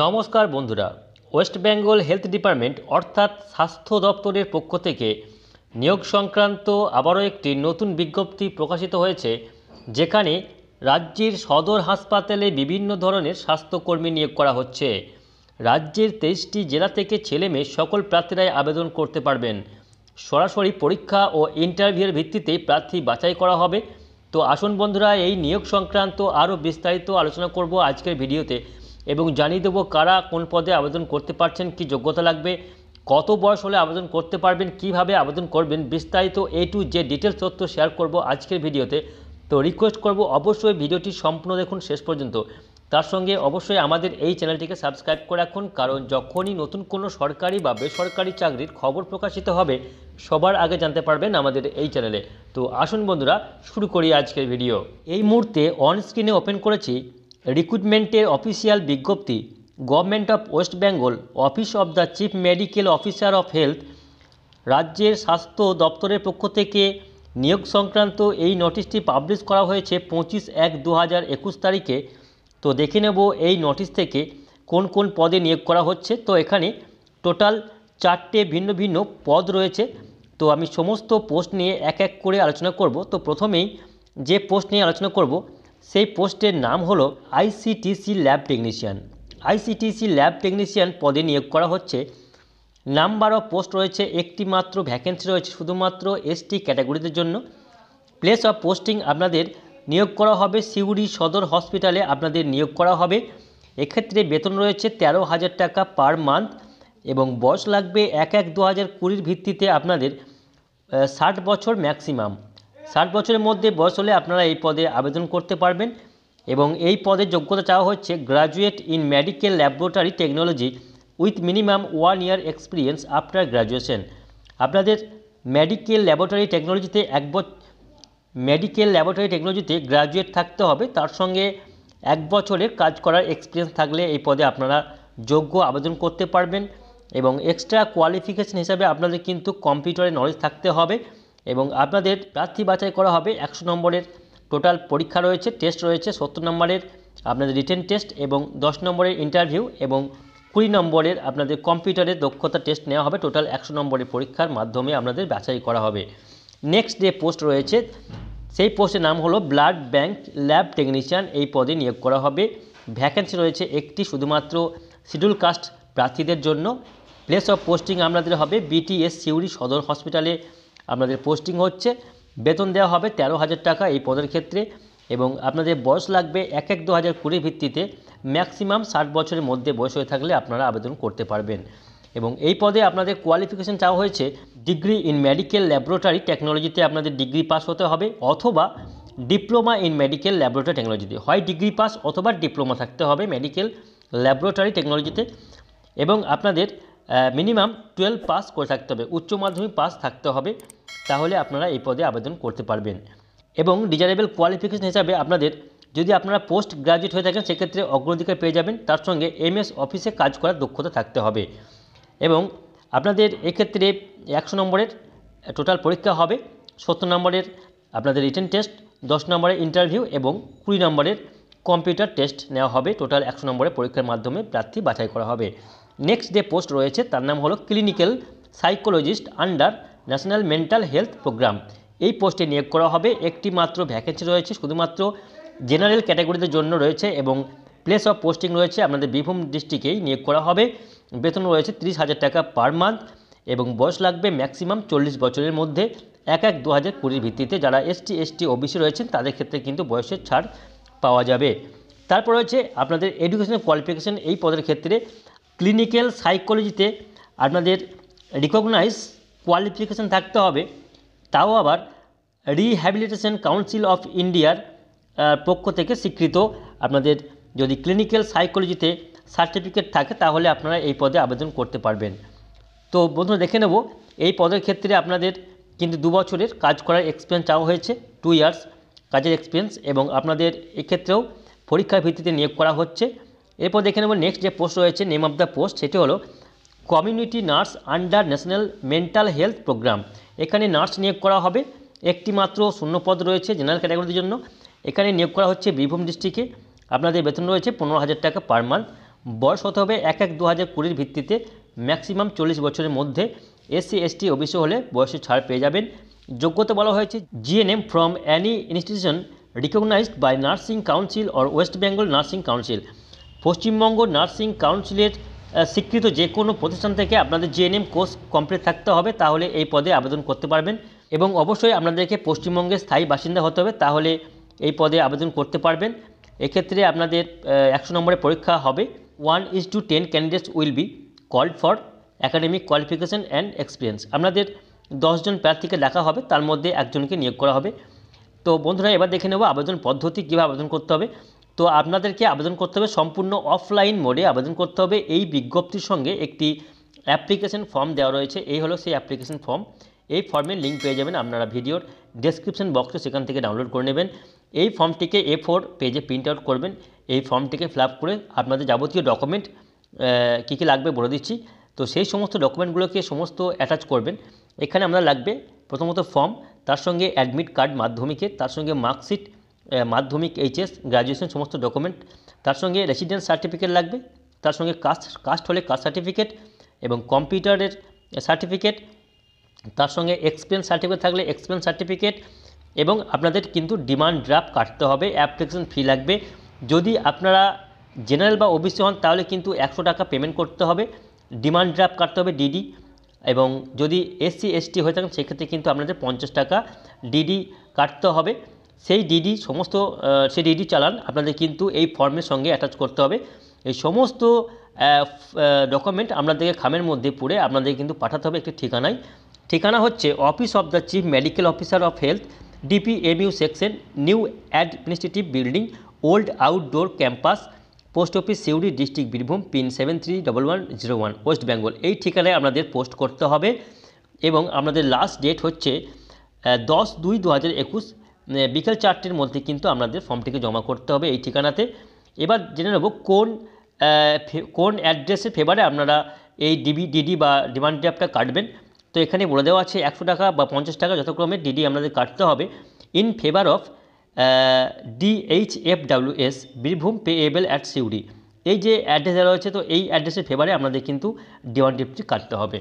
নমস্কার বন্ধুরা West Bengal health department অর্থাৎ স্বাস্থ্য দপ্তরের পক্ষ থেকে নিয়োগ সংক্রান্ত আবারও একটি নতুন বিজ্ঞপ্তি প্রকাশিত হয়েছে যেখানে রাজ্যের সদর হাসপাতালে বিভিন্ন ধরনের স্বাস্থ্যকর্মী নিয়োগ করা হচ্ছে রাজ্যের তেইশটি জেলা থেকে ছেলেমেয়ে সকল প্রার্থীরাই আবেদন করতে পারবেন সরাসরি পরীক্ষা ও ইন্টারভিউয়ের ভিত্তিতে প্রার্থী বাছাই করা হবে তো আসুন বন্ধুরা এই নিয়োগ সংক্রান্ত আরও বিস্তারিত আলোচনা করব আজকের ভিডিওতে এবং জানিয়ে দেবো কারা কোন পদে আবেদন করতে পারছেন কি যোগ্যতা লাগবে কত বয়স হলে আবেদন করতে পারবেন কিভাবে আবেদন করবেন বিস্তারিত এ টু যে ডিটেলস তথ্য শেয়ার করব আজকের ভিডিওতে তো রিকোয়েস্ট করব অবশ্যই ভিডিওটি সম্পূর্ণ দেখুন শেষ পর্যন্ত তার সঙ্গে অবশ্যই আমাদের এই চ্যানেলটিকে সাবস্ক্রাইব করে রাখুন কারণ যখনই নতুন কোনো সরকারি বা বেসরকারি চাকরির খবর প্রকাশিত হবে সবার আগে জানতে পারবেন আমাদের এই চ্যানেলে তো আসুন বন্ধুরা শুরু করি আজকের ভিডিও এই মুহূর্তে অন স্ক্রিনে ওপেন করেছি রিক্রুটমেন্টের অফিসিয়াল বিজ্ঞপ্তি government of West Bengal office of the chief medical officer of health রাজ্যের স্বাস্থ্য দপ্তরের পক্ষ থেকে নিয়োগ সংক্রান্ত এই নোটিশটি পাবলিশ করা হয়েছে পঁচিশ এক দু হাজার একুশ তারিখে তো দেখে নেব এই নোটিশ থেকে কোন কোন পদে নিয়োগ করা হচ্ছে তো এখানে টোটাল চারটে ভিন্ন ভিন্ন পদ রয়েছে তো আমি সমস্ত পোস্ট নিয়ে এক এক করে আলোচনা করব তো প্রথমেই যে পোস্ট নিয়ে আলোচনা করব সেই পোস্টের নাম হলো ICTC lab technician ICTC lab technician পদে নিয়োগ করা হচ্ছে নাম্বার অফ পোস্ট রয়েছে একটি মাত্র ভ্যাকেন্সি রয়েছে শুধুমাত্র এসটি ক্যাটাগরিদের জন্য প্লেস অফ পোস্টিং আপনাদের নিয়োগ করা হবে সিউড়ি সদর হসপিটালে আপনাদের নিয়োগ করা হবে এক্ষেত্রে বেতন রয়েছে তেরো হাজার টাকা পার মান্থ এবং বয়স লাগবে এক এক দু হাজার কুড়ির ভিত্তিতে আপনাদের ষাট বছর ম্যাক্সিমাম ষাট বছরের মধ্যে বয়স হলে আপনারা এই পদে আবেদন করতে পারবেন এবং এই পদে যোগ্যতা চাওয়া হচ্ছে graduate in medical laboratory technology with minimum one year experience after graduation আপনাদের মেডিকেল ল্যাবরেটরি টেকনোলজিতে এক মেডিকেল ল্যাবরেটরি টেকনোলজিতে গ্র্যাজুয়েট থাকতে হবে তার সঙ্গে এক বছরের কাজ করার এক্সপিরিয়েন্স থাকলে এই পদে আপনারা যোগ্য আবেদন করতে পারবেন এবং এক্সট্রা কোয়ালিফিকেশন হিসাবে আপনাদের কিন্তু কম্পিউটারের নলেজ থাকতে হবে এবং আপনাদের প্রার্থী বাছাই করা হবে একশো নম্বরের টোটাল পরীক্ষা রয়েছে টেস্ট রয়েছে সত্তর নম্বরের আপনাদের রিটেন টেস্ট এবং দশ নম্বরের ইন্টারভিউ এবং কুড়ি নম্বরের আপনাদের কম্পিউটারের দক্ষতা টেস্ট নেওয়া হবে টোটাল একশো নম্বরের পরীক্ষার মাধ্যমে আপনাদের বাছাই করা হবে নেক্সট যে পোস্ট রয়েছে সেই পোস্টের নাম হলো ব্লাড ব্যাংক ল্যাব টেকনিশিয়ান এই পদে নিয়োগ করা হবে ভ্যাকেন্সি রয়েছে একটি শুধুমাত্র শিডিউল কাস্ট প্রার্থীদের জন্য প্লেস অফ পোস্টিং আপনাদের হবে বিটিএস সিউড়ি সদর হসপিটালে আপনাদের পোস্টিং হচ্ছে বেতন দেওয়া হবে তেরো হাজার টাকা এই পদের ক্ষেত্রে এবং আপনাদের বয়স লাগবে এক এক দু হাজার কুড়ি ভিত্তিতে ম্যাক্সিমাম ষাট বছরের মধ্যে বয়স হয়ে থাকলে আপনারা আবেদন করতে পারবেন এবং এই পদে আপনাদের কোয়ালিফিকেশন চাওয়া হয়েছে ডিগ্রি ইন মেডিকেল ল্যাবরেটরি টেকনোলজিতে আপনাদের ডিগ্রি পাস হতে হবে অথবা ডিপ্লোমা ইন মেডিকেল ল্যাবরেটরি টেকনোলজিতে হয় ডিগ্রি পাস অথবা ডিপ্লোমা থাকতে হবে মেডিকেল ল্যাবরেটরি টেকনোলজিতে এবং আপনাদের মিনিমাম টুয়েলভ পাস করে থাকতে হবে উচ্চ মাধ্যমিক পাস থাকতে হবে তাহলে আপনারা এই পদে আবেদন করতে পারবেন এবং ডিজারেবল কোয়ালিফিকেশন হিসাবে আপনাদের যদি আপনারা পোস্ট গ্রাজুয়েট হয়ে থাকেন সেক্ষেত্রে অগ্রাধিকার পেয়ে যাবেন তার সঙ্গে এমএস অফিসে কাজ করার দক্ষতা থাকতে হবে এবং আপনাদের এক্ষেত্রে একশো নম্বরের টোটাল পরীক্ষা হবে সত্তর নম্বরের আপনাদের রিটেন টেস্ট দশ নম্বরের ইন্টারভিউ এবং কুড়ি নম্বরের কম্পিউটার টেস্ট নেওয়া হবে টোটাল একশো নম্বরের পরীক্ষার মাধ্যমে প্রার্থী বাছাই করা হবে নেক্সট যে পোস্ট রয়েছে তার নাম হলো clinical psychologist under national mental health programme এই পোস্টে নিয়োগ করা হবে একটি মাত্র ভ্যাকেন্সি রয়েছে শুধুমাত্র জেনারেল ক্যাটাগরিদের জন্য রয়েছে এবং প্লেস অফ পোস্টিং রয়েছে আপনাদের বীরভূম ডিস্ট্রিক্টেই নিয়োগ করা হবে বেতন রয়েছে তিরিশ হাজার টাকা পার মান্থ এবং বয়স লাগবে ম্যাক্সিমাম চল্লিশ বছরের মধ্যে এক এক দু হাজার কুড়ির ভিত্তিতে যারা এসটি এসটি ওবিসি রয়েছেন তাদের ক্ষেত্রে কিন্তু বয়সের ছাড় পাওয়া যাবে তারপর রয়েছে আপনাদের এডুকেশনাল কোয়ালিফিকেশান এই পদের ক্ষেত্রে ক্লিনিক্যাল সাইকোলজিতে আপনাদের রিকগনাইজ কোয়ালিফিকেশান থাকতে হবে তাও আবার রিহ্যাবিলিটেশন কাউন্সিল অফ ইন্ডিয়ার পক্ষ থেকে স্বীকৃত আপনাদের যদি ক্লিনিক্যাল সাইকোলজিতে সার্টিফিকেট থাকে তাহলে আপনারা এই পদে আবেদন করতে পারবেন তো বন্ধুরা দেখে নেব এই পদের ক্ষেত্রে আপনাদের কিন্তু দু বছরের কাজ করার এক্সপিরিয়েন্স চাওয়া হয়েছে টু ইয়ার্স কাজের এক্সপিরিয়েন্স এবং আপনাদের এক্ষেত্রেও পরীক্ষার ভিত্তিতে নিয়োগ করা হচ্ছে এরপর দেখে নেব নেক্সট যে পোস্ট রয়েছে নেম অফ দ্য পোস্ট সেটি হলো community nurse under national mental health programme এখানে নার্স নিয়োগ করা হবে একটি মাত্র শূন্যপদ রয়েছে জেনারেল ক্যাটাগরির জন্য এখানে নিয়োগ করা হচ্ছে বীরভূম ডিস্ট্রিক্টে আপনাদের বেতন রয়েছে পনেরো হাজার টাকা পার মান্থ বয়স হতে হবে এক এক দু হাজার কুড়ির ভিত্তিতে ম্যাক্সিমাম চল্লিশ বছরের মধ্যে এসসি এসটি অফিসে হলে বয়সে ছাড় পেয়ে যাবেন যোগ্যতা বলা হয়েছে GNM from any institution recognised by nursing council or West Bengal nursing council Paschimbanga nursing কাউন্সিলের স্বীকৃত যে কোনো প্রতিষ্ঠান থেকে আপনাদের জিএনএম কোর্স কমপ্লিট থাকতে হবে তাহলে এই পদে আবেদন করতে পারবেন এবং অবশ্যই আপনাদেরকে পশ্চিমবঙ্গের স্থায়ী বাসিন্দা হতে হবে তাহলে এই পদে আবেদন করতে পারবেন এক্ষেত্রে আপনাদের একশো নম্বরের পরীক্ষা হবে one is to ten candidates will be called for academic qualification and experience আপনাদের দশজন প্রার্থীকে দেখা হবে তার মধ্যে একজনকে নিয়োগ করা হবে তো বন্ধুরা এবার দেখে নেব আবেদন পদ্ধতি কীভাবে আবেদন করতে হবে তো আপনাদেরকে আবেদন করতে হবে সম্পূর্ণ অফলাইন মোডে আবেদন করতে হবে এই বিজ্ঞপ্তির সঙ্গে একটি অ্যাপ্লিকেশন ফর্ম দেওয়া রয়েছে এই হলো সেই অ্যাপ্লিকেশন ফর্ম এই ফর্মের লিঙ্ক পেয়ে যাবেন আপনারা ভিডিওর ডেসক্রিপশন বক্সে সেখান থেকে ডাউনলোড করে নেবেন এই ফর্মটিকে এ ফোর পেজে প্রিন্ট আউট করবেন এই ফর্মটিকে ফিল করে আপনাদের যাবতীয় ডকুমেন্ট কী কী লাগবে বলে দিচ্ছি তো সেই সমস্ত ডকুমেন্টগুলোকে সমস্ত অ্যাটাচ করবেন এখানে আমরা লাগবে প্রথমত ফর্ম তার সঙ্গে অ্যাডমিট কার্ড মাধ্যমিকে তার সঙ্গে মার্কশিট মাধ্যমিক এইচএস গ্র্যাজুয়েশন সমস্ত ডকুমেন্ট তার সঙ্গে রেসিডেন্স সার্টিফিকেট লাগবে তার সঙ্গে কাস্ট কাস্ট হলে কাস্ট সার্টিফিকেট এবং কম্পিউটারের সার্টিফিকেট তার সঙ্গে এক্সপিরিয়েন্স সার্টিফিকেট থাকলে এক্সপিরিয়েন্স সার্টিফিকেট এবং আপনাদের কিন্তু ডিমান্ড ড্রাফট কাটতে হবে অ্যাপ্লিকেশন ফি লাগবে যদি আপনারা জেনারেল বা ওবিসি হন তাহলে কিন্তু একশো টাকা পেমেন্ট করতে হবে ডিমান্ড ড্রাফট কাটতে হবে ডিডি এবং যদি এসসি এসটি হয়ে থাকেন সেক্ষেত্রে কিন্তু আপনাদের পঞ্চাশ টাকা ডিডি কাটতে হবে সেই ডিডি সমস্ত সেই ডিডি চালান আপনাদের কিন্তু এই ফর্মের সঙ্গে অ্যাটাচ করতে হবে এই সমস্ত ডকুমেন্ট আপনাদেরকে খামের মধ্যে পড়ে আপনাদের কিন্তু পাঠাতে হবে একটি ঠিকানায় ঠিকানা হচ্ছে office of the chief medical officer of health DPMU section new administrative building old outdoor campus post office Suri district Birbhum pin seven three double one zero one West Bengal এই ঠিকানায় আপনাদের পোস্ট করতে হবে এবং আপনাদের লাস্ট ডেট হচ্ছে দশ দুই দু হাজার একুশ বিকেল চারটের মধ্যে কিন্তু আমাদের ফর্মটিকে জমা করতে হবে এই ঠিকানাতে এবার জেনে নেব কোন কোন অ্যাড্রেসে ফেভারে আপনারা এই ডিবি ডিডি বা ডিমান্ড ড্রাফটটা কাটবেন তো এখানে বলে দেওয়া আছে একশো টাকা বা পঞ্চাশ টাকা যথাক্রমে ডিডি আপনাদের কাটতে হবে in favour of DHFWS Birbhum payable at Suri এই যে অ্যাড্রেস দেওয়া রয়েছে তো এই অ্যাড্রেসের ফেভারে আপনাদের কিন্তু ডিমান্ড ডিপটি কাটতে হবে